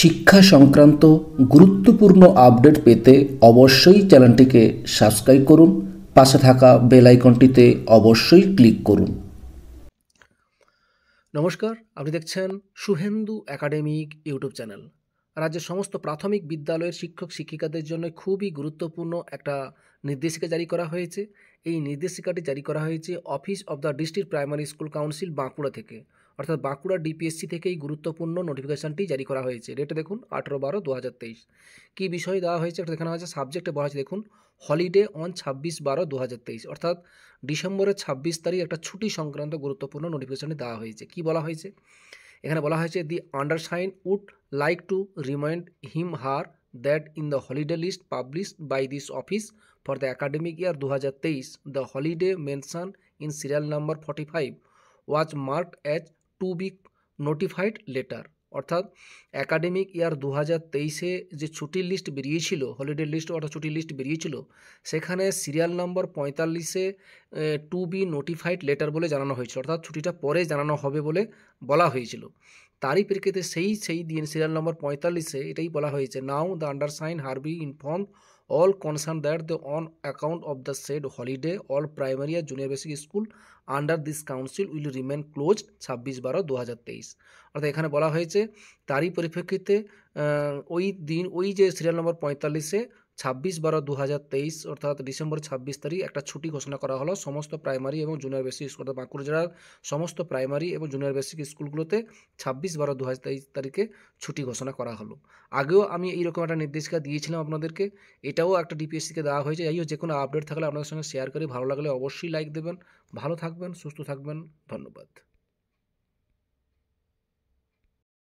শিক্ষা সংক্রান্ত গুরুত্বপূর্ণ আপডেট পেতে অবশ্যই চ্যানেলটিকে সাবস্ক্রাইব করুন পাশে থাকা বেল আইকনটিতে অবশ্যই ক্লিক করুন নমস্কার আপনি দেখছেন সুহেন্দু একাডেমিক ইউটিউব চ্যানেল রাজ্যের সমস্ত প্রাথমিক বিদ্যালয়ের শিক্ষক শিক্ষিকাদের জন্য খুবই গুরুত্বপূর্ণ একটা নির্দেশিকা জারি করা হয়েছে এই নির্দেশিকাটি জারি করা হয়েছে office of the district primary school council Bankura থেকে অর্থাৎ বাঁকুড়া ডিপিএসসি থেকেই গুরুত্বপূর্ণ নোটিফিকেশানটি জারি করা হয়েছে ডেটে দেখুন আঠেরো বারো দু হাজার তেইশ কী বিষয় দেওয়া হয়েছে একটা দেখানো হয়েছে সাবজেক্টে বলা হয়েছে দেখুন হলিডে অন ছাব্বিশ বারো দু হাজার তেইশ অর্থাৎ ডিসেম্বরের ছাব্বিশ তারিখ একটা ছুটি সংক্রান্ত গুরুত্বপূর্ণ নোটিফিকেশানটি দেওয়া হয়েছে কী বলা হয়েছে এখানে বলা হয়েছে the undersign would like to remind him her that in the holiday list publish by this office for the academic year দু হাজার তেইশ the holiday mention in serial number forty five was mark as to be notified later অর্থাৎ academic year দু হাজার তেইশে যে ছুটির list বেরিয়েছিল হলিডে লিস্ট অর্থাৎ ছুটির লিস্ট বেরিয়েছিল সেখানে সিরিয়াল নম্বর পঁয়তাল্লিশে টু বি নোটিফাইড লেটার বলে জানানো হয়েছিল অর্থাৎ ছুটিটা পরে জানানো হবে বলে বলা হয়েছিল তারই প্রেক্ষিতে সেই সেই দিন সিরিয়াল নম্বর পঁয়তাল্লিশে এটাই বলা হয়েছে now the undersign hereby inform all concern that the on account of the said holiday all primary আর junior basic school under this council will remain close ছাব্বিশ বারো দু হাজার তেইশ অর্থাৎ এখানে বলা হয়েছে তারই পরিপ্রেক্ষিতে ওই দিন ওই যে সিরিয়াল নম্বর পঁয়তাল্লিশে ছাব্বিশ বারো দু অর্থাৎ ডিসেম্বর ছাব্বিশ তারিখ একটা ছুটি ঘোষণা করা হলো সমস্ত প্রাইমারি এবং জুনিয়র বেসিক স্কুল অর্থাৎ বাঁকুড়া জেলার সমস্ত প্রাইমারি এবং জুনিয়র বেসিক স্কুলগুলোতে ছাব্বিশ বারো দু তারিখে ছুটি ঘোষণা করা হলো আগেও আমি এইরকম একটা নির্দেশিকা দিয়েছিলাম আপনাদেরকে এটাও একটা ডিপিএসসিকে দেওয়া হয়েছে যাইও যে কোনো আপডেট থাকলে আপনাদের সঙ্গে শেয়ার করি ভালো লাগলে অবশ্যই লাইক দেবেন ভালো থাকবেন সুস্থ থাকবেন ধন্যবাদ